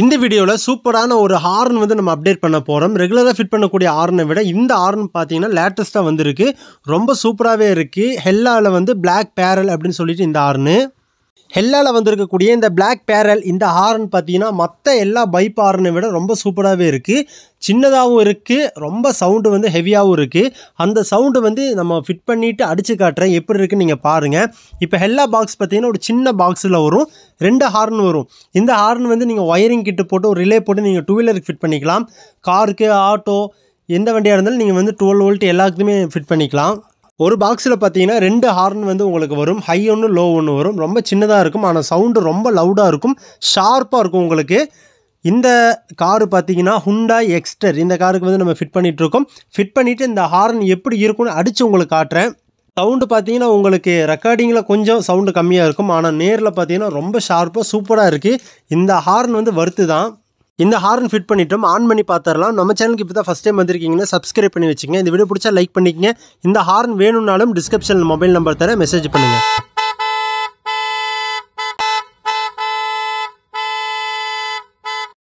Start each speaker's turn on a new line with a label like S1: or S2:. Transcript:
S1: இந்த வீடியோவில் சூப்பரான ஒரு ஹார்ன் வந்து நம்ம அப்டேட் பண்ண போகிறோம் ரெகுலராக ஃபிட் பண்ணக்கூடிய ஹார்னை விட இந்த ஹார்ன் பார்த்தீங்கன்னா லேட்டஸ்ட்டாக வந்திருக்கு ரொம்ப சூப்பராகவே இருக்குது ஹெல்லாவில் வந்து பிளாக் பேரல் அப்படின்னு சொல்லிட்டு இந்த ஹார்னு ஹெல்லால் வந்திருக்கக்கூடிய இந்த பிளாக் பேரல் இந்த ஹார்ன் பார்த்தீங்கன்னா மற்ற எல்லா பைப் ஹார்னை விட ரொம்ப சூப்பராகவே இருக்குது சின்னதாகவும் இருக்குது ரொம்ப சவுண்டு வந்து ஹெவியாகவும் இருக்குது அந்த சவுண்டு வந்து நம்ம ஃபிட் பண்ணிவிட்டு அடித்து காட்டுறேன் எப்படி இருக்குன்னு நீங்கள் பாருங்கள் இப்போ ஹெல்லா பாக்ஸ் பார்த்தீங்கன்னா ஒரு சின்ன பாக்ஸில் வரும் ரெண்டு ஹார்ன் வரும் இந்த ஹார்ன் வந்து நீங்கள் ஒயரிங் கிட்டு போட்டு ஒரு ரிலே போட்டு நீங்கள் டூ வீலருக்கு ஃபிட் பண்ணிக்கலாம் காருக்கு ஆட்டோ எந்த வண்டியாக இருந்தாலும் நீங்கள் வந்து டுவெல் ஓல்ட்டு எல்லாத்துக்குமே ஃபிட் பண்ணிக்கலாம் ஒரு பாக்ஸில் பார்த்தீங்கன்னா ரெண்டு ஹார்ன் வந்து உங்களுக்கு வரும் ஹை ஒன்று லோ ஒன்று வரும் ரொம்ப சின்னதாக இருக்கும் ஆனால் சவுண்டு ரொம்ப லவுடாக இருக்கும் ஷார்ப்பாக இருக்கும் உங்களுக்கு இந்த காரு பார்த்தீங்கன்னா ஹுண்டாய் எக்ஸ்டர் இந்த காருக்கு வந்து நம்ம ஃபிட் பண்ணிகிட்ருக்கோம் ஃபிட் பண்ணிவிட்டு இந்த ஹார்ன் எப்படி இருக்கும்னு அடித்து உங்களுக்கு காட்டுறேன் சவுண்டு பார்த்தீங்கன்னா உங்களுக்கு ரெக்கார்டிங்கில் கொஞ்சம் சவுண்டு கம்மியாக இருக்கும் ஆனால் நேரில் பார்த்தீங்கன்னா ரொம்ப ஷார்ப்பாக சூப்பராக இருக்குது இந்த ஹார்ன் வந்து வருத்து தான் இந்த ஹார்ன் ஃபிட் பண்ணிட்டோம் ஆன் பண்ணி பார்த்துடலாம் நம்ம சேனலுக்கு இப்போ தான் ஃபஸ்ட் டைம் வந்திருக்கீங்கன்னா சப்ஸ்கிரைப் பண்ணி வச்சுங்க இந்த வீடியோ பிடிச்சா லைக் பண்ணிக்கங்க இந்த ஹார்ன் வேணும்னாலும் டிஸ்கிரிப்ஷனில் மொபைல் நம்பர் தர மெசேஜ் பண்ணுங்கள்